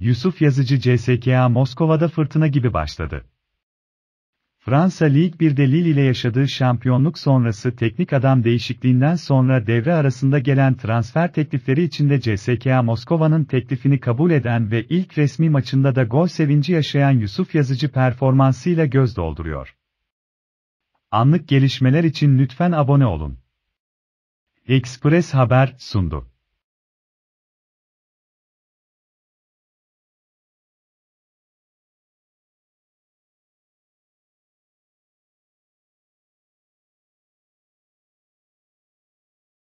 Yusuf Yazıcı CSKA Moskova'da fırtına gibi başladı. Fransa Lig 1'de Lille ile yaşadığı şampiyonluk sonrası teknik adam değişikliğinden sonra devre arasında gelen transfer teklifleri içinde CSKA Moskova'nın teklifini kabul eden ve ilk resmi maçında da gol sevinci yaşayan Yusuf Yazıcı performansıyla göz dolduruyor. Anlık gelişmeler için lütfen abone olun. Express Haber sundu.